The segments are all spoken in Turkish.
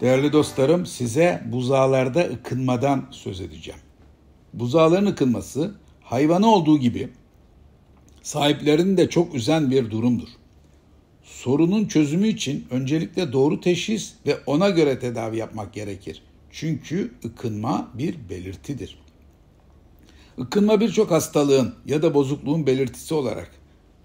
Değerli dostlarım size buzağlarda ıkınmadan söz edeceğim. Buzağların ıkınması hayvanı olduğu gibi sahiplerini de çok üzen bir durumdur. Sorunun çözümü için öncelikle doğru teşhis ve ona göre tedavi yapmak gerekir. Çünkü ıkınma bir belirtidir. Ikınma birçok hastalığın ya da bozukluğun belirtisi olarak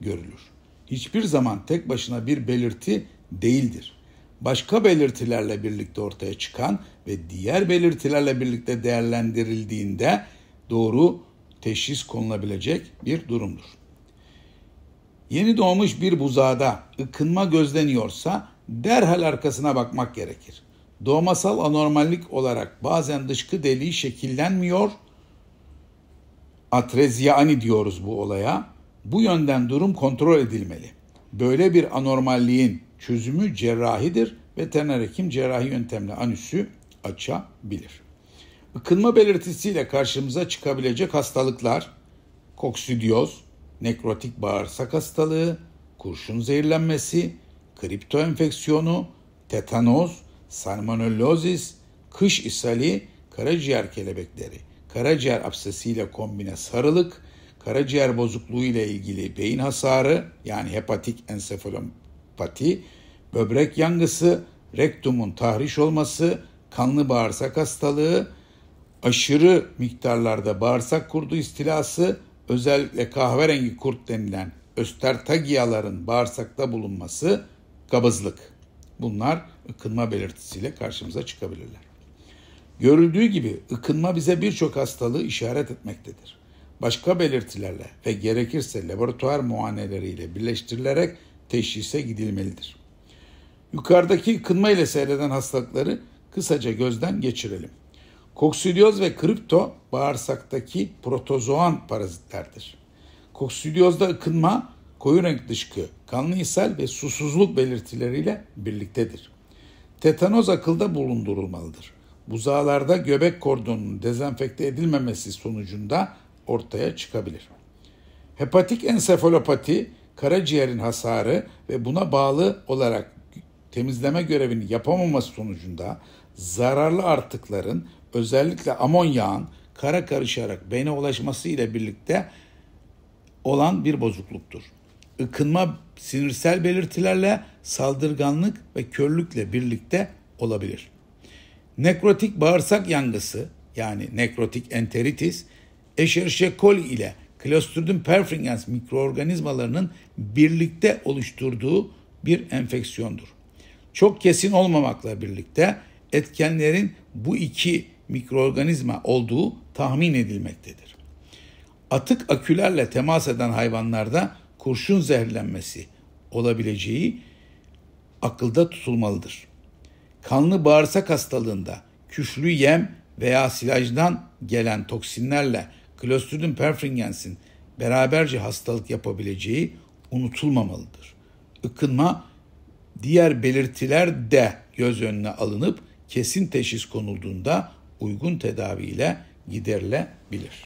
görülür hiçbir zaman tek başına bir belirti değildir. Başka belirtilerle birlikte ortaya çıkan ve diğer belirtilerle birlikte değerlendirildiğinde doğru teşhis konulabilecek bir durumdur. Yeni doğmuş bir buzağda ıkınma gözleniyorsa derhal arkasına bakmak gerekir. Doğmasal anormallik olarak bazen dışkı deliği şekillenmiyor. Atreziani diyoruz bu olaya bu yönden durum kontrol edilmeli. Böyle bir anormalliğin çözümü cerrahidir. Veteriner hekim cerrahi yöntemle anüsü açabilir. Ikınma belirtisiyle karşımıza çıkabilecek hastalıklar koksidiyoz, nekrotik bağırsak hastalığı, kurşun zehirlenmesi, kripto enfeksiyonu, tetanoz, salmonellozis, kış ishali, karaciğer kelebekleri, karaciğer absesiyle kombine sarılık, karaciğer bozukluğu ile ilgili beyin hasarı yani hepatik ensefalopati, böbrek yangısı, rektumun tahriş olması, kanlı bağırsak hastalığı, aşırı miktarlarda bağırsak kurdu istilası, özellikle kahverengi kurt denilen östertagiyaların bağırsakta bulunması, kabızlık. Bunlar ıkınma belirtisiyle karşımıza çıkabilirler. Görüldüğü gibi ıkınma bize birçok hastalığı işaret etmektedir başka belirtilerle ve gerekirse laboratuvar muayeneleriyle birleştirilerek teşhise gidilmelidir. Yukarıdaki kınma ile seyreden hastalıkları kısaca gözden geçirelim. Koksidioz ve kripto bağırsaktaki protozoan parazitlerdir. Koksidiyozda ıkınma, koyu renk dışkı, kanlı ishal ve susuzluk belirtileriyle birliktedir. Tetanoz akılda bulundurulmalıdır. Buzağlarda göbek kordonunun dezenfekte edilmemesi sonucunda ortaya çıkabilir. Hepatik ensefalopati karaciğerin hasarı ve buna bağlı olarak temizleme görevini yapamaması sonucunda zararlı artıkların özellikle amonyağın kara karışarak beyne ulaşması ile birlikte olan bir bozukluktur. Ikınma sinirsel belirtilerle saldırganlık ve körlükle birlikte olabilir. Nekrotik bağırsak yangısı yani nekrotik enteritis Escherichia coli ile Clostridium perfringens mikroorganizmalarının birlikte oluşturduğu bir enfeksiyondur. Çok kesin olmamakla birlikte etkenlerin bu iki mikroorganizma olduğu tahmin edilmektedir. Atık akülerle temas eden hayvanlarda kurşun zehirlenmesi olabileceği akılda tutulmalıdır. Kanlı bağırsak hastalığında küflü yem veya silajdan gelen toksinlerle Clostridium perfringensin beraberce hastalık yapabileceği unutulmamalıdır. Ikınma diğer belirtiler de göz önüne alınıp kesin teşhis konulduğunda uygun tedaviyle giderilebilir.